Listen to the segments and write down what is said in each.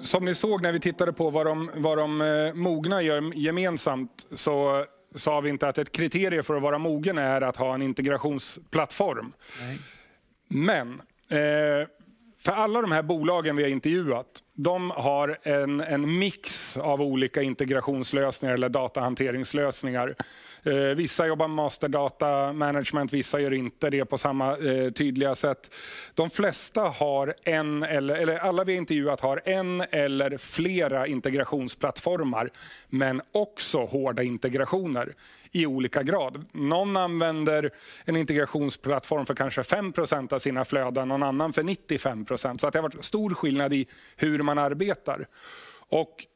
Som ni såg när vi tittade på vad de, vad de eh, mogna gör gemensamt så sa vi inte att ett kriterium för att vara mogen är att ha en integrationsplattform. Nej. Men eh, för alla de här bolagen vi har intervjuat de har en, en mix av olika integrationslösningar eller datahanteringslösningar. Eh, vissa jobbar med masterdata management, vissa gör inte det på samma eh, tydliga sätt. De flesta har en, eller, eller alla vi intervjuat har en eller flera integrationsplattformar, men också hårda integrationer i olika grad. Någon använder en integrationsplattform för kanske 5 av sina flöden, någon annan för 95 Så att det har varit stor skillnad i hur man man arbetar. Och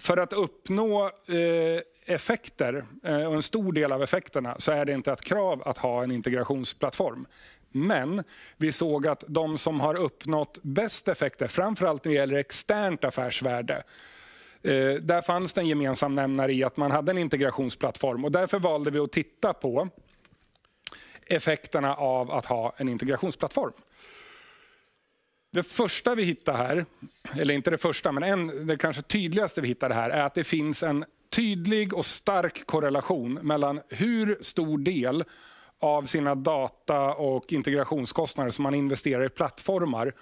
för att uppnå eh, effekter, eh, och en stor del av effekterna, så är det inte ett krav att ha en integrationsplattform. Men vi såg att de som har uppnått bäst effekter, framförallt när det gäller externt affärsvärde, eh, där fanns det en gemensam nämnare i att man hade en integrationsplattform och därför valde vi att titta på effekterna av att ha en integrationsplattform. Det första vi hittar här, eller inte det första, men en, det kanske tydligaste vi hittar här är att det finns en tydlig och stark korrelation mellan hur stor del av sina data och integrationskostnader som man investerar i plattformar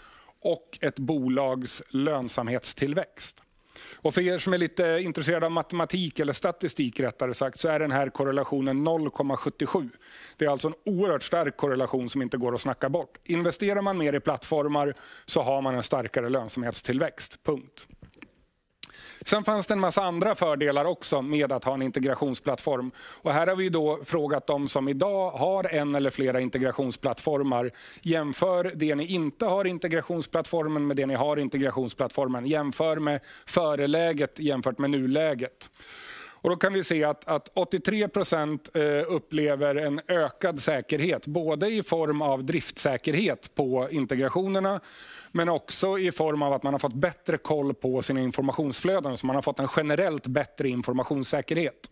och ett bolags lönsamhetstillväxt. Och för er som är lite intresserade av matematik eller statistik rättare sagt så är den här korrelationen 0,77. Det är alltså en oerhört stark korrelation som inte går att snacka bort. Investerar man mer i plattformar så har man en starkare lönsamhetstillväxt. Punkt. Sen fanns det en massa andra fördelar också med att ha en integrationsplattform. Och här har vi då frågat de som idag har en eller flera integrationsplattformar. Jämför det ni inte har integrationsplattformen med det ni har integrationsplattformen. Jämför med föreläget jämfört med nuläget. Och då kan vi se att, att 83 procent eh, upplever en ökad säkerhet, både i form av driftsäkerhet på integrationerna, men också i form av att man har fått bättre koll på sina informationsflöden, så man har fått en generellt bättre informationssäkerhet.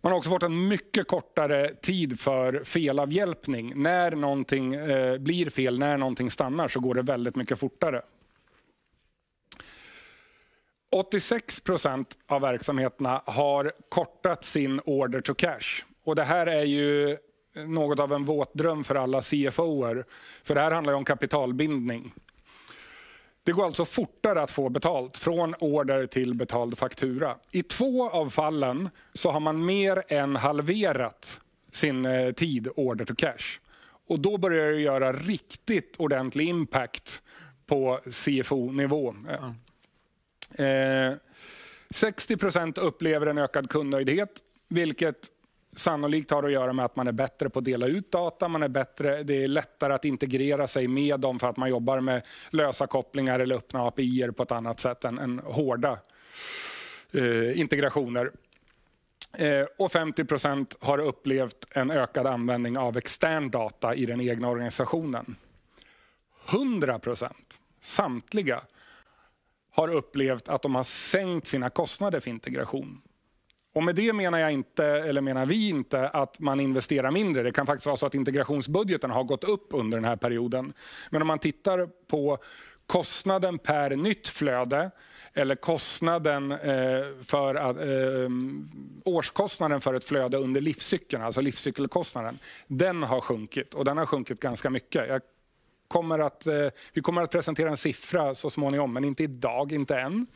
Man har också fått en mycket kortare tid för felavhjälpning. När någonting eh, blir fel, när någonting stannar, så går det väldigt mycket fortare. 86 procent av verksamheterna har kortat sin order to cash. Och det här är ju något av en våtdröm för alla CFOer. För det här handlar ju om kapitalbindning. Det går alltså fortare att få betalt från order till betald faktura. I två av fallen så har man mer än halverat sin eh, tid order to cash. Och då börjar det göra riktigt ordentlig impact på CFO-nivå. Ja. Eh, 60 upplever en ökad kundnöjdhet, vilket sannolikt har att göra med att man är bättre på att dela ut data, man är bättre, det är lättare att integrera sig med dem för att man jobbar med lösa kopplingar eller öppna api på ett annat sätt än, än hårda eh, integrationer. Eh, och 50 har upplevt en ökad användning av extern data i den egna organisationen. 100 samtliga, har upplevt att de har sänkt sina kostnader för integration. Och med det menar, jag inte, eller menar vi inte att man investerar mindre. Det kan faktiskt vara så att integrationsbudgeten har gått upp under den här perioden. Men om man tittar på kostnaden per nytt flöde eller kostnaden eh, för att, eh, årskostnaden för ett flöde under livscykeln, alltså livscykelkostnaden, den har sjunkit och den har sjunkit ganska mycket. Jag kommer att, eh, vi kommer att presentera en siffra så småningom, men inte idag, inte än.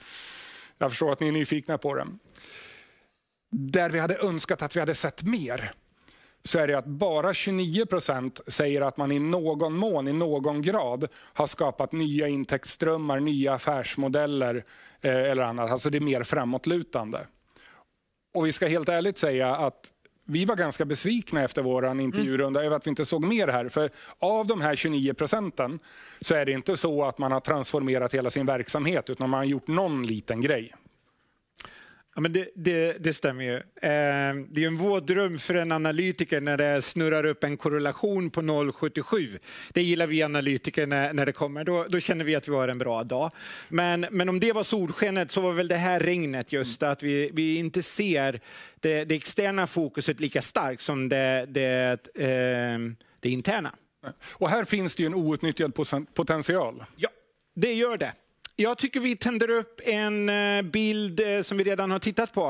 Jag förstår att ni är nyfikna på den. Där vi hade önskat att vi hade sett mer så är det att bara 29 säger att man i någon mån, i någon grad har skapat nya intäktsströmmar, nya affärsmodeller eh, eller annat. Alltså det är mer framåtlutande. Och vi ska helt ärligt säga att vi var ganska besvikna efter vår mm. intervjurunda mm. över att vi inte såg mer här. För av de här 29 procenten så är det inte så att man har transformerat hela sin verksamhet utan man har gjort någon liten grej. Ja, men det, det, det stämmer ju. Eh, det är en vårdröm för en analytiker när det snurrar upp en korrelation på 0,77. Det gillar vi analytiker när, när det kommer. Då, då, känner vi att vi har en bra dag. Men, men om det var solskenet så var väl det här regnet just att vi, vi inte ser det, det externa fokuset lika starkt som det, det, eh, det interna. Och här finns det ju en outnyttjad potential. Ja, det gör det jag tycker vi tänder upp en eh, bild eh, som vi redan har tittat på.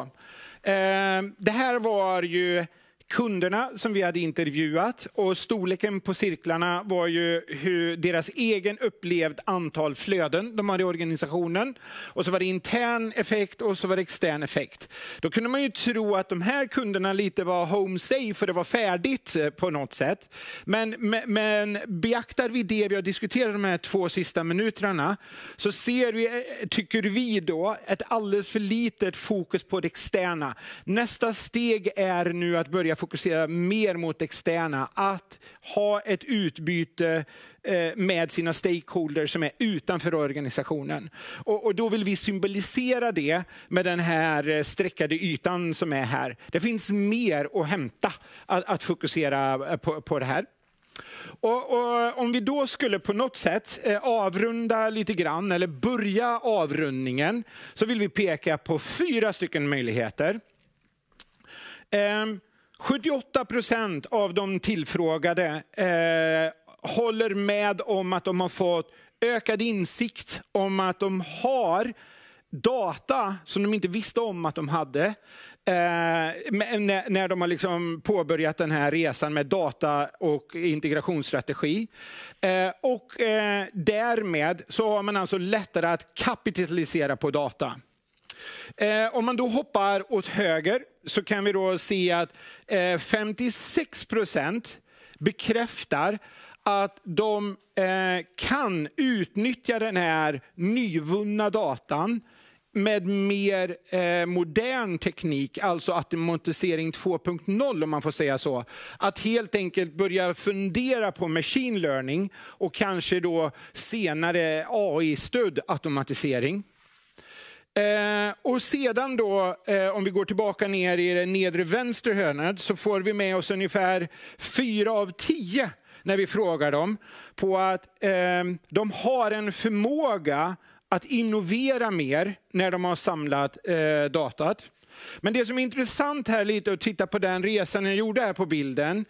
Eh, det här var ju kunderna som vi hade intervjuat och storleken på cirklarna var ju hur deras egen upplevd antal flöden de hade i organisationen. Och så var det intern effekt och så var det extern effekt. Då kunde man ju tro att de här kunderna lite var home safe för det var färdigt eh, på något sätt. Men, men beaktar vi det vi har diskuterat de här två sista minuterna så ser vi, eh, tycker vi då, ett alldeles för litet fokus på det externa. Nästa steg är nu att börja fokusera mer mot externa. Att ha ett utbyte eh, med sina stakeholders som är utanför organisationen. Och, då vill vi symbolisera det med den här eh, streckade ytan som är här. Det finns mer att hämta att, fokusera eh, på, det här. Och, och, om vi då skulle på något sätt avrunda lite grann, eller börja avrundningen, så vill vi peka på fyra stycken möjligheter. Ehm, 78 procent av de tillfrågade eh, håller med om att de har fått ökad insikt om att de har data som de inte visste om att de hade. Eh, när, när de har liksom påbörjat den här resan med data och integrationsstrategi. Eh, och eh, därmed så har man alltså lättare att kapitalisera på data. Eh, om man då hoppar åt höger så kan vi då se att 56 eh, procent bekräftar att de eh, kan utnyttja den här nyvunna datan med mer modern teknik, alltså automatisering 2.0 om man får säga så. Att helt enkelt börja fundera på machine learning och kanske då senare AI-stödd automatisering. Eh, och sedan då, eh, om vi går tillbaka ner i det nedre vänster hörnet, så får vi med oss ungefär fyra av tio när vi frågar dem, på att eh, de har en förmåga att innovera mer när de har samlat eh, datat. Men det som är intressant här lite att titta på den resan jag gjorde här på bilden,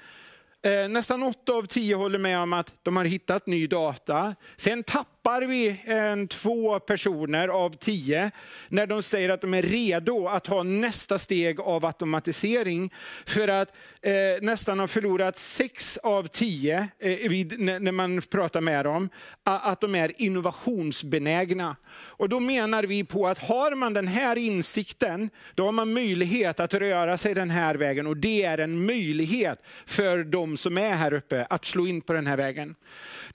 eh, nästan åtta av tio håller med om att de har hittat ny data. Sen tappar tappar vi en, två personer av tio när de säger att de är redo att ha nästa steg av automatisering. För att eh, nästan har förlorat sex av tio eh, vid, när man pratar med dem, att de är innovationsbenägna. Och då menar vi på att har man den här insikten, då har man möjlighet att röra sig den här vägen. Och det är en möjlighet för de som är här uppe att slå in på den här vägen.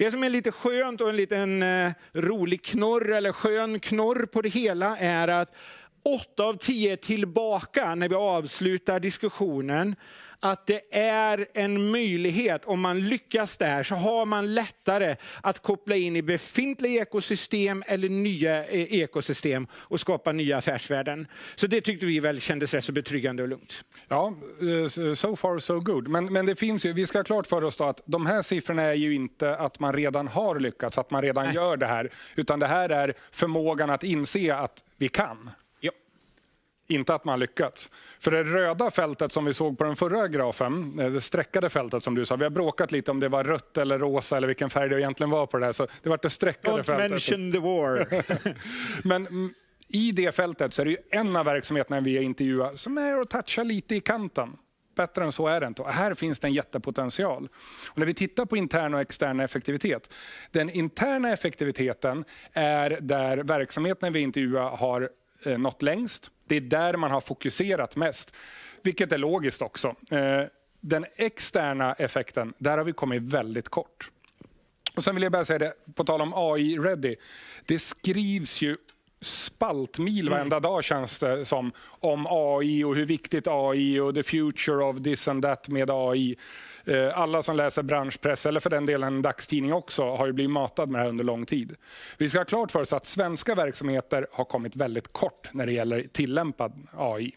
Det som är lite skönt och en liten eh, rolig knorr eller skön knorr på det hela är att åtta av tio tillbaka när vi avslutar diskussionen att det är en möjlighet, om man lyckas där, så har man lättare att koppla in i befintliga ekosystem eller nya eh, ekosystem och skapa nya affärsvärden. Så det tyckte vi väl kändes rätt så betryggande och lugnt. Ja, eh, so far so good. Men, men det finns ju, vi ska ha klart för oss att de här siffrorna är ju inte att man redan har lyckats, att man redan Nej. gör det här, utan det här är förmågan att inse att vi kan inte att man har lyckats. För det röda fältet som vi såg på den förra grafen, eh, det streckade fältet som du sa, vi har bråkat lite om det var rött eller rosa eller vilken färg det egentligen var på det här, så det var det streckade Don't fältet. mention the war! Men i det fältet så är det ju en av verksamheterna vi har intervjuat som är att toucha lite i kanten. Bättre än så är det inte. Och här finns det en jättepotential. Och när vi tittar på intern och extern effektivitet. Den interna effektiviteten är där verksamheten vi intervjuar har eh, nått längst. Det är där man har fokuserat mest, vilket är logiskt också. Eh, den externa effekten, där har vi kommit väldigt kort. Och Sen vill jag bara säga det, på tal om AI-ready. Det skrivs ju spaltmil mm. varenda dag känns det som. Om AI och hur viktigt AI och the future of this and that med AI. Eh, alla som läser branschpress, eller för den delen dagstidning också, har ju blivit matad med det här under lång tid. Vi ska ha klart för oss att svenska verksamheter har kommit väldigt kort när det gäller tillämpad AI.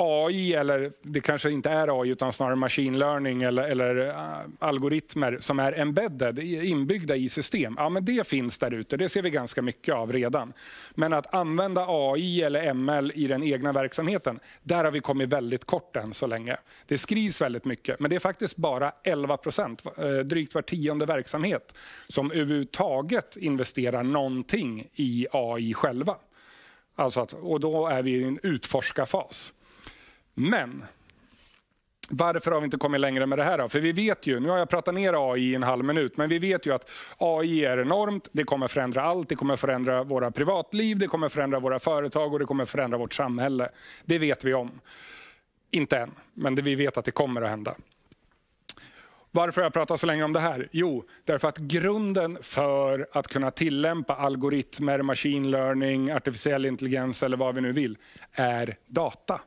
AI, eller det kanske inte är AI utan snarare machine learning eller, eller eh, algoritmer som är embedded, inbyggda i system. Ja, men det finns där ute, det ser vi ganska mycket av redan. Men att använda AI eller ML i den egna verksamheten, där har vi kommit väldigt kort än så länge. Det skrivs väldigt mycket, men det är faktiskt bara 11 procent, eh, drygt var tionde verksamhet, som överhuvudtaget investerar någonting i AI själva. Alltså att, och då är vi i en utforskarfas. Men varför har vi inte kommit längre med det här då? För vi vet ju, nu har jag pratat ner AI i en halv minut, men vi vet ju att AI är enormt, det kommer förändra allt, det kommer förändra våra privatliv, det kommer förändra våra företag och det kommer förändra vårt samhälle. Det vet vi om. Inte än, men vi vet att det kommer att hända. Varför har jag pratat så länge om det här? Jo, därför att grunden för att kunna tillämpa algoritmer, machine learning, artificiell intelligens eller vad vi nu vill, är data.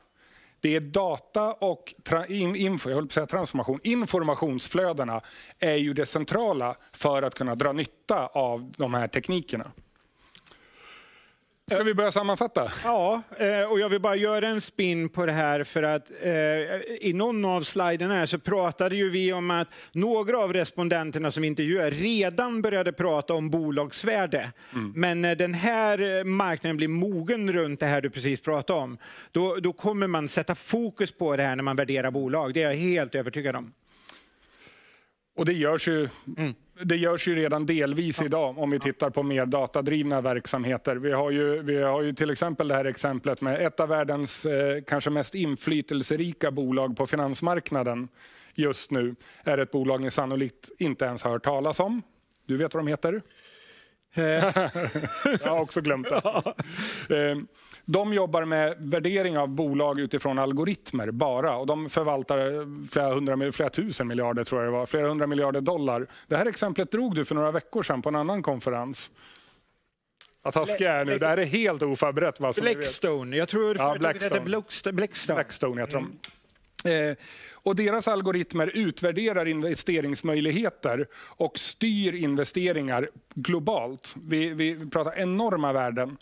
Det är data och info, jag säga transformation, informationsflödena är ju det centrala för att kunna dra nytta av de här teknikerna. Ska vi börja sammanfatta? Ja, eh, och jag vill bara göra en spin på det här för att eh, i någon av sliderna här så pratade ju vi om att några av respondenterna som intervjuar redan började prata om bolagsvärde. Mm. Men när den här eh, marknaden blir mogen runt det här du precis pratade om, då, då kommer man sätta fokus på det här när man värderar bolag. Det är jag helt övertygad om. Och det görs ju mm det görs ju redan delvis idag om vi tittar på mer datadrivna verksamheter. Vi har ju, vi har ju till exempel det här exemplet med ett av världens eh, kanske mest inflytelserika bolag på finansmarknaden just nu är ett bolag ni sannolikt inte ens har hört talas om. Du vet vad de heter? jag har också glömt det. Ehm, de jobbar med värdering av bolag utifrån algoritmer bara. Och de förvaltar flera, hundra, flera tusen miljarder tror jag det var, flera hundra miljarder dollar. Det här exemplet drog du för några veckor sedan på en annan konferens. Vad taskig jag är nu. Det här är helt oförberett. Blackstone. Jag tror ja, Blackstone. Blackstone. Blackstone heter de. Mm. Eh, och deras algoritmer utvärderar investeringsmöjligheter och styr investeringar globalt. Vi, vi pratar enorma värden.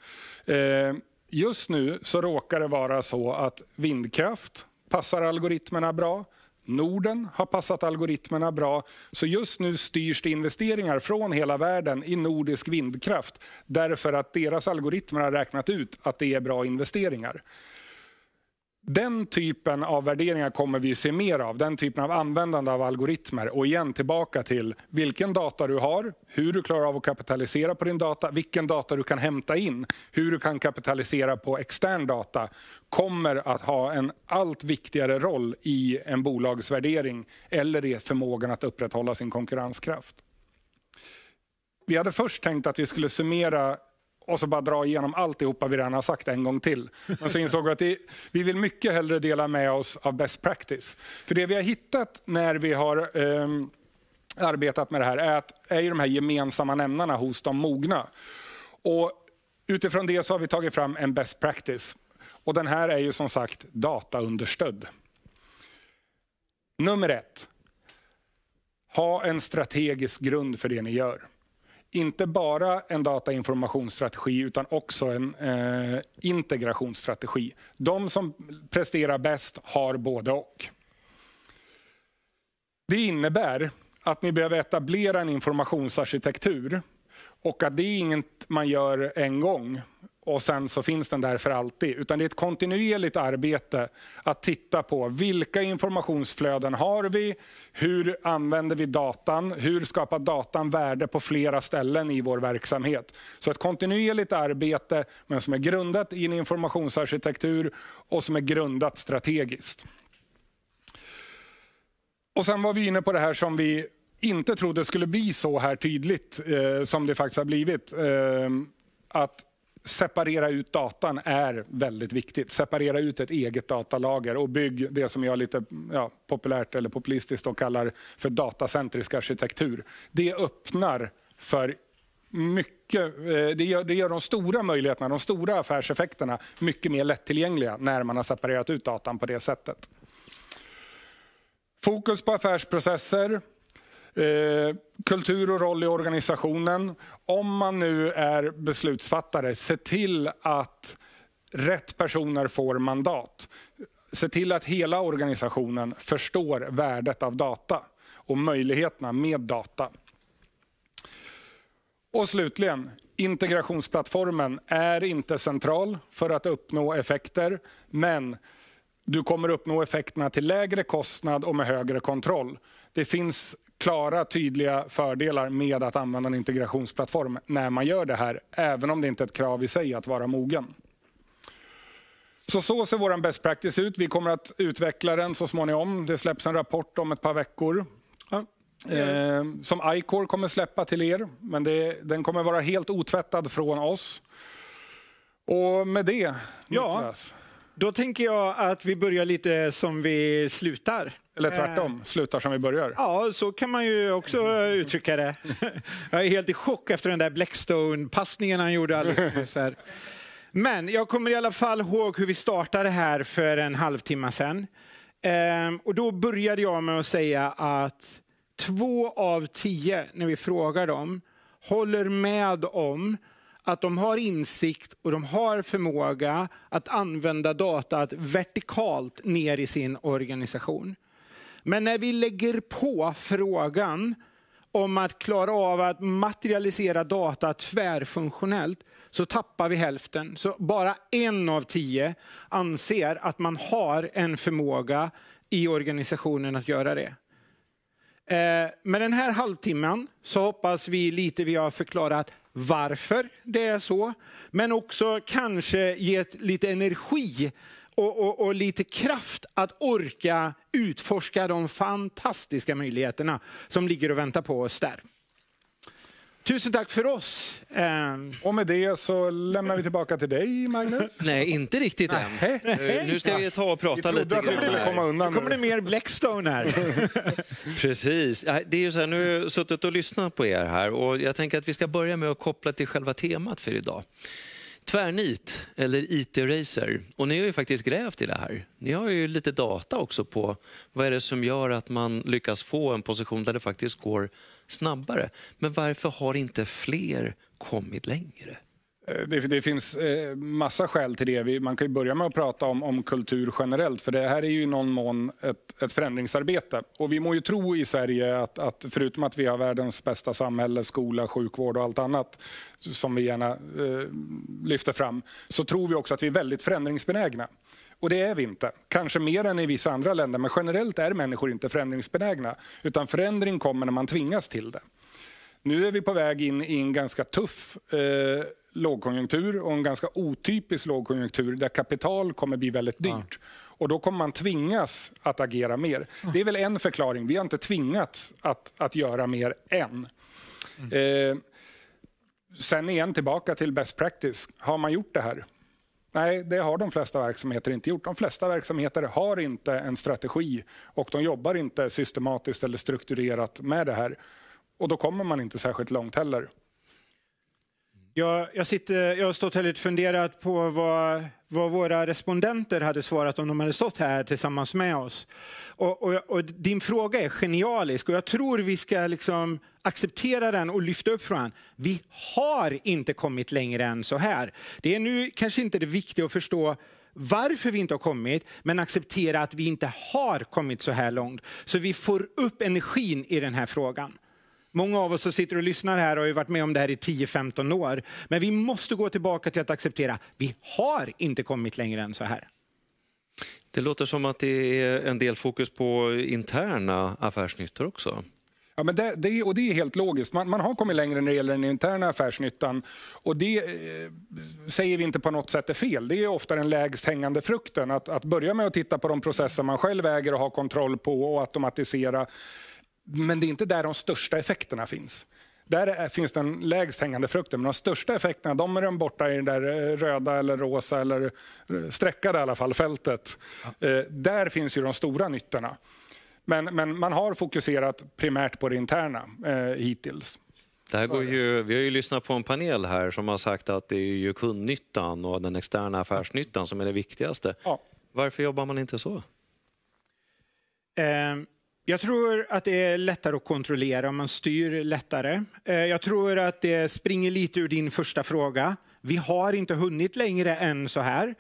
Eh, just nu så råkar det vara så att vindkraft passar algoritmerna bra. Norden har passat algoritmerna bra. Så just nu styrs det investeringar från hela världen i nordisk vindkraft därför att deras algoritmer har räknat ut att det är bra investeringar. Den typen av värderingar kommer vi se mer av. Den typen av användande av algoritmer. Och igen tillbaka till vilken data du har, hur du klarar av att kapitalisera på din data, vilken data du kan hämta in, hur du kan kapitalisera på extern data kommer att ha en allt viktigare roll i en bolagsvärdering eller i förmågan att upprätthålla sin konkurrenskraft. Vi hade först tänkt att vi skulle summera och så bara dra igenom alltihopa vi redan har sagt en gång till. Men så insåg vi att det, vi vill mycket hellre dela med oss av best practice. För det vi har hittat när vi har eh, arbetat med det här är, att, är ju de här gemensamma nämnarna hos de mogna. Och utifrån det så har vi tagit fram en best practice. Och den här är ju som sagt dataunderstödd. Nummer ett. Ha en strategisk grund för det ni gör inte bara en datainformationsstrategi utan också en eh, integrationsstrategi. De som presterar bäst har både och. Det innebär att ni behöver etablera en informationsarkitektur och att det är inget man gör en gång och sen så finns den där för alltid. Utan det är ett kontinuerligt arbete att titta på vilka informationsflöden har vi? Hur använder vi datan? Hur skapar datan värde på flera ställen i vår verksamhet? Så ett kontinuerligt arbete men som är grundat i en informationsarkitektur och som är grundat strategiskt. Och sen var vi inne på det här som vi inte trodde skulle bli så här tydligt eh, som det faktiskt har blivit. Eh, att separera ut datan är väldigt viktigt. Separera ut ett eget datalager och bygg det som jag lite ja, populärt eller populistiskt då kallar för datacentrisk arkitektur. Det öppnar för mycket, eh, det gör, det gör de stora möjligheterna, de stora affärseffekterna mycket mer lättillgängliga när man har separerat ut datan på det sättet. Fokus på affärsprocesser, Eh, kultur och roll i organisationen. Om man nu är beslutsfattare, se till att rätt personer får mandat. Se till att hela organisationen förstår värdet av data och möjligheterna med data. Och slutligen, integrationsplattformen är inte central för att uppnå effekter, men du kommer uppnå effekterna till lägre kostnad och med högre kontroll. Det finns klara, tydliga fördelar med att använda en integrationsplattform när man gör det här, även om det inte är ett krav i sig att vara mogen. Så, så ser vår best practice ut. Vi kommer att utveckla den så småningom. Det släpps en rapport om ett par veckor. Ja. Eh, som iCore kommer släppa till er, men det, den kommer vara helt otvättad från oss. Och med det, ja, Niklas. Då tänker jag att vi börjar lite som vi slutar. Eller eh, tvärtom, slutar som vi börjar. Ja, så kan man ju också uttrycka det. Jag är helt i chock efter den där Blackstone-passningen han gjorde alldeles nyss. Men jag kommer i alla fall ihåg hur vi startade här för en halvtimme sen. Ehm, och då började jag med att säga att två av tio, när vi frågar dem, håller med om att de har insikt och de har förmåga att använda data vertikalt ner i sin organisation. Men när vi lägger på frågan om att klara av att materialisera data tvärfunktionellt, så tappar vi hälften. Så bara en av tio anser att man har en förmåga i organisationen att göra det. Eh, med den här halvtimmen så hoppas vi lite vi har förklarat varför det är så, men också kanske gett lite energi och, och, och lite kraft att orka utforska de fantastiska möjligheterna som ligger och väntar på oss där. Tusen tack för oss. Ehm. Och med det så lämnar vi tillbaka till dig, Magnus. Nej, inte riktigt än. Nej. Eh, nu ska vi ta och prata lite grann. Vi komma undan. Nu kommer det mer Blackstone här. Precis. Det är ju så här, nu har jag suttit och lyssnat på er här och jag tänker att vi ska börja med att koppla till själva temat för idag. Tvärnit, eller IT-racer. Och ni har ju faktiskt grävt i det här. Ni har ju lite data också på vad är det som gör att man lyckas få en position där det faktiskt går snabbare. Men varför har inte fler kommit längre? Eh, det, det, finns eh, massa skäl till det. Vi, man kan börja med att prata om, om, kultur generellt, för det här är ju i någon mån ett, ett förändringsarbete. Och vi må ju tro i Sverige att, att, förutom att vi har världens bästa samhälle, skola, sjukvård och allt annat som vi gärna eh, lyfter fram, så tror vi också att vi är väldigt förändringsbenägna. Och det är vi inte. Kanske mer än i vissa andra länder, men generellt är människor inte förändringsbenägna. Utan förändring kommer när man tvingas till det. Nu är vi på väg in i en ganska tuff eh, lågkonjunktur och en ganska otypisk lågkonjunktur där kapital kommer bli väldigt dyrt. Ja. Och då kommer man tvingas att agera mer. Det är väl en förklaring. Vi har inte tvingats att, att göra mer än. Mm. Eh, sen igen tillbaka till best practice. Har man gjort det här? Nej, det har de flesta verksamheter inte gjort. De flesta verksamheter har inte en strategi och de jobbar inte systematiskt eller strukturerat med det här. Och då kommer man inte särskilt långt heller. Jag, jag, sitter, jag har stått här lite funderat på vad, vad våra respondenter hade svarat om de hade stått här tillsammans med oss. Och, och, och din fråga är genialisk och jag tror vi ska liksom acceptera den och lyfta upp frågan. Vi har inte kommit längre än så här. Det är nu kanske inte det viktiga att förstå varför vi inte har kommit, men acceptera att vi inte har kommit så här långt. Så vi får upp energin i den här frågan. Många av oss som sitter och lyssnar här har ju varit med om det här i 10-15 år. Men vi måste gå tillbaka till att acceptera, vi har inte kommit längre än så här. Det låter som att det är en del fokus på interna affärsnyttor också. Ja, men det, det, och det är helt logiskt. Man, man, har kommit längre när det gäller den interna affärsnyttan. Och det eh, säger vi inte på något sätt är fel. Det är ofta den lägst hängande frukten. Att, att börja med att titta på de processer man själv äger och har kontroll på och automatisera men det är inte där de största effekterna finns. Där finns den lägst hängande frukten, men de största effekterna de är de borta i det där eh, röda eller rosa eller eh, streckade i alla fall, fältet. Ja. Eh, där finns ju de stora nyttorna. Men, men, man har fokuserat primärt på det interna eh, hittills. Det går ju, vi har ju lyssnat på en panel här som har sagt att det är ju kundnyttan och den externa affärsnyttan som är det viktigaste. Ja. Varför jobbar man inte så? Eh, jag tror att det är lättare att kontrollera om man styr lättare. Eh, jag tror att det springer lite ur din första fråga. Vi har inte hunnit längre än så här.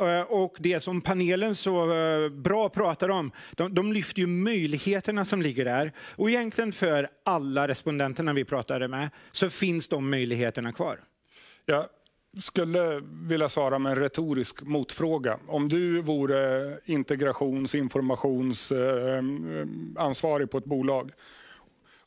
Eh, och det som panelen så eh, bra pratar om, de, de lyfter ju möjligheterna som ligger där. Och egentligen för alla respondenterna vi pratade med så finns de möjligheterna kvar. Ja, skulle vilja svara med en retorisk motfråga. Om du vore integrations och informationsansvarig eh, på ett bolag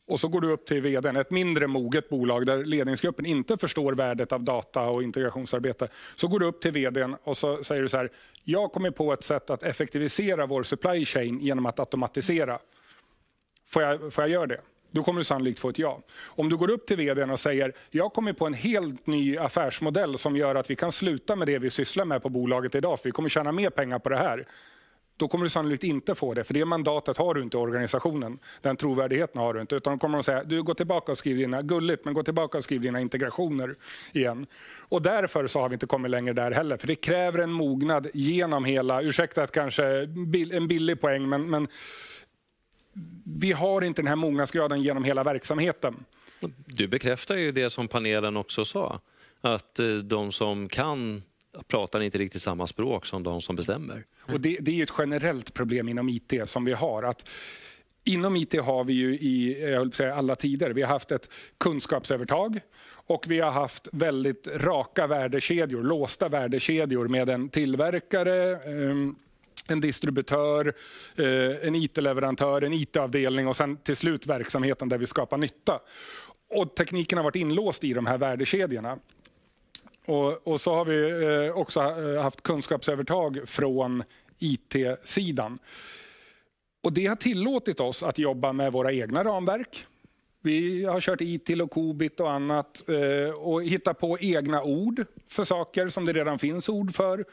och så går du upp till vdn, ett mindre moget bolag där ledningsgruppen inte förstår värdet av data och integrationsarbete. Så går du upp till vdn och så säger du så här, jag kommer på ett sätt att effektivisera vår supply chain genom att automatisera. Får jag, får jag göra det? då kommer du sannolikt få ett ja. Om du går upp till vdn och säger jag kommer på en helt ny affärsmodell som gör att vi kan sluta med det vi sysslar med på bolaget idag för vi kommer tjäna mer pengar på det här. Då kommer du sannolikt inte få det, för det mandatet har du inte i organisationen. Den trovärdigheten har du inte. Utan då kommer de säga, du går tillbaka och skriv dina, gulligt, men gå tillbaka och skriv dina integrationer igen. Och därför så har vi inte kommit längre där heller, för det kräver en mognad genom hela, ursäkta att kanske en billig poäng, men, men vi har inte den här mognadsgraden genom hela verksamheten. Du bekräftar ju det som panelen också sa, att eh, de som kan pratar inte riktigt samma språk som de som bestämmer. Och det, det är ett generellt problem inom IT som vi har. Att inom IT har vi ju i eh, jag säga, alla tider, vi har haft ett kunskapsövertag och vi har haft väldigt raka värdekedjor, låsta värdekedjor med en tillverkare, ehm, en distributör, eh, en IT-leverantör, en IT-avdelning och sen till slut verksamheten där vi skapar nytta. Och tekniken har varit inlåst i de här värdekedjorna. Och, och så har vi eh, också eh, haft kunskapsövertag från IT-sidan. Och det har tillåtit oss att jobba med våra egna ramverk. Vi har kört ITIL och Kobit och annat och hittat på egna ord för saker som det redan finns ord för.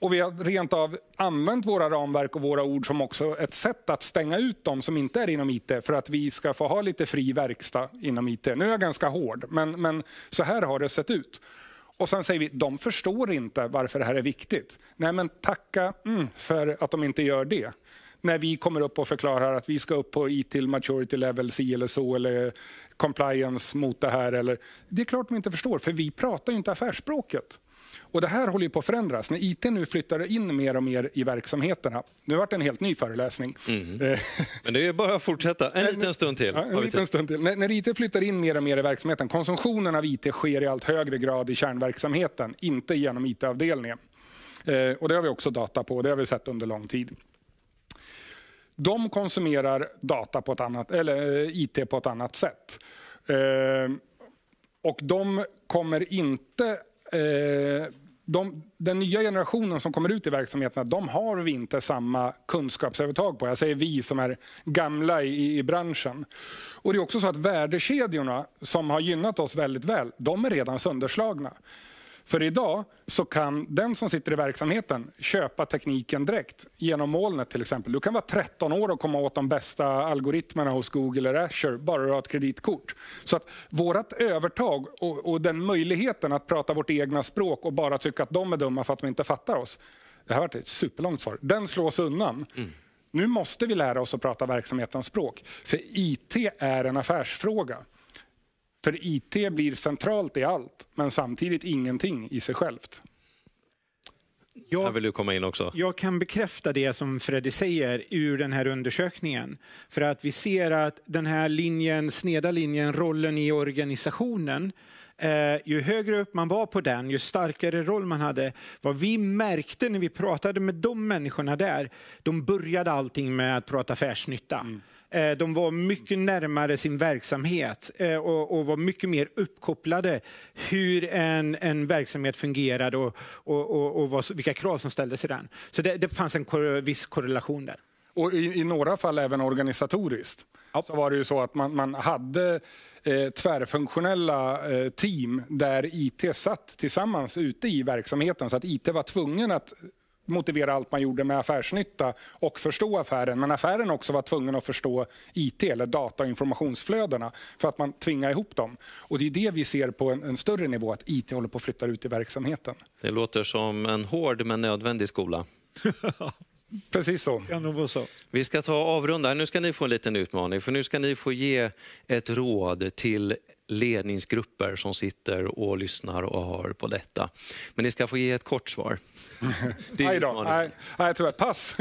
Och vi har rent av använt våra ramverk och våra ord som också ett sätt att stänga ut dem som inte är inom IT för att vi ska få ha lite fri verkstad inom IT. Nu är jag ganska hård, men, men så här har det sett ut. Och sen säger vi, de förstår inte varför det här är viktigt. Nej, men tacka mm, för att de inte gör det. När vi kommer upp och förklarar att vi ska upp på ITIL maturity level, si eller så, eller compliance mot det här. Eller, det är klart de inte förstår, för vi pratar ju inte affärsspråket. Och det här håller på att förändras. När IT nu flyttar in mer och mer i verksamheterna. Nu vart det en helt ny föreläsning. Mm. Men det är bara att fortsätta. En liten stund till. Ja, en liten stund till. När, när IT flyttar in mer och mer i verksamheten. Konsumtionen av IT sker i allt högre grad i kärnverksamheten, inte genom IT-avdelningen. Eh, och det har vi också data på. Det har vi sett under lång tid. De konsumerar data på ett annat, eller eh, IT på ett annat sätt. Och de kommer inte Eh, de, den nya generationen som kommer ut i verksamheterna, de har vi inte samma kunskapsövertag på. Jag säger vi som är gamla i, i branschen. Och det är också så att värdekedjorna som har gynnat oss väldigt väl, de är redan sönderslagna. För idag så kan den som sitter i verksamheten köpa tekniken direkt genom molnet till exempel. Du kan vara 13 år och komma åt de bästa algoritmerna hos Google eller Azure bara du har ett kreditkort. Så att vårt övertag och, och den möjligheten att prata vårt egna språk och bara tycka att de är dumma för att de inte fattar oss. Det här var ett superlångt svar. Den slås undan. Mm. Nu måste vi lära oss att prata verksamhetens språk, för IT är en affärsfråga. För IT blir centralt i allt, men samtidigt ingenting i sig självt. Jag, här vill du komma in också. Jag kan bekräfta det som Freddy säger ur den här undersökningen. För att vi ser att den här linjen, sneda linjen, rollen i organisationen Eh, ju högre upp man var på den, ju starkare roll man hade. Vad vi märkte när vi pratade med de människorna där, de började allting med att prata affärsnytta. Mm. Eh, de var mycket närmare sin verksamhet eh, och, var mycket mer uppkopplade hur en, en verksamhet fungerade och, och, och, och vad, vilka krav som ställdes i den. Så det, det fanns en kor viss korrelation där. Och i, i, några fall även organisatoriskt. Ja. Så var det ju så att man, man hade eh, tvärfunktionella team där IT satt tillsammans ute i verksamheten. Så att IT var tvungen att motivera allt man gjorde med affärsnytta och förstå affären. Men affären också var tvungen att förstå IT, eller data och informationsflödena, för att man tvingar ihop dem. Och Det är det vi ser på en, en större nivå, att IT håller på att flytta ut i verksamheten. Det låter som en hård men nödvändig skola. Precis så. så. Vi ska ta avrunda. Nu ska ni få en liten utmaning. För Nu ska ni få ge ett råd till ledningsgrupper som sitter och lyssnar och hör på detta. Men ni ska få ge ett kort svar. Nej då, nej tyvärr. Pass!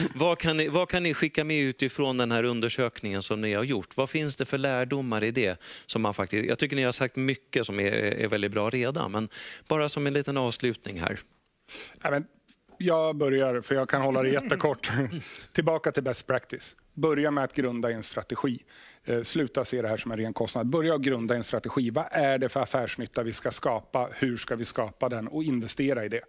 vad, kan ni, vad kan ni skicka med utifrån den här undersökningen som ni har gjort? Vad finns det för lärdomar i det? Som man faktiskt, jag tycker ni har sagt mycket som är, är väldigt bra redan, men bara som en liten avslutning här. Ja, men jag börjar, för jag kan hålla det jättekort. Tillbaka till best practice. Börja med att grunda en strategi. Eh, sluta se det här som en ren kostnad. Börja grunda en strategi. Vad är det för affärsnytta vi ska skapa? Hur ska vi skapa den? Och investera i det.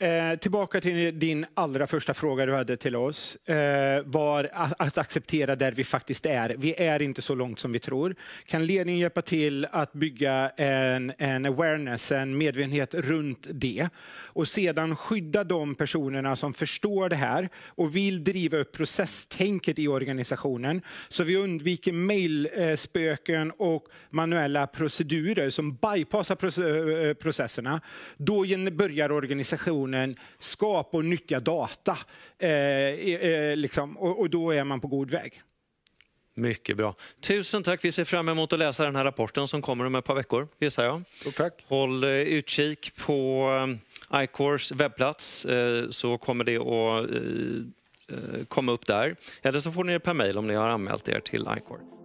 Eh, tillbaka till din allra första fråga du hade till oss. Eh, var att, att, acceptera där vi faktiskt är. Vi är inte så långt som vi tror. Kan ledningen hjälpa till att bygga en, en awareness, en medvetenhet runt det och sedan skydda de personerna som förstår det här och vill driva upp processtänket i organisationen så vi undviker mejlspöken och manuella procedurer som bypassar eh, processerna. Då börjar organisationen kombinationen skapa och nyttja data. Eh, eh, eh, liksom, och, och då är man på god väg. Mycket bra. Tusen tack. Vi ser fram emot att läsa den här rapporten som kommer om ett par veckor, gissar jag. Tack. Håll eh, utkik på eh, iCores webbplats så kommer det att komma upp där. Eller så får ni det per mejl om ni har anmält er till iCore.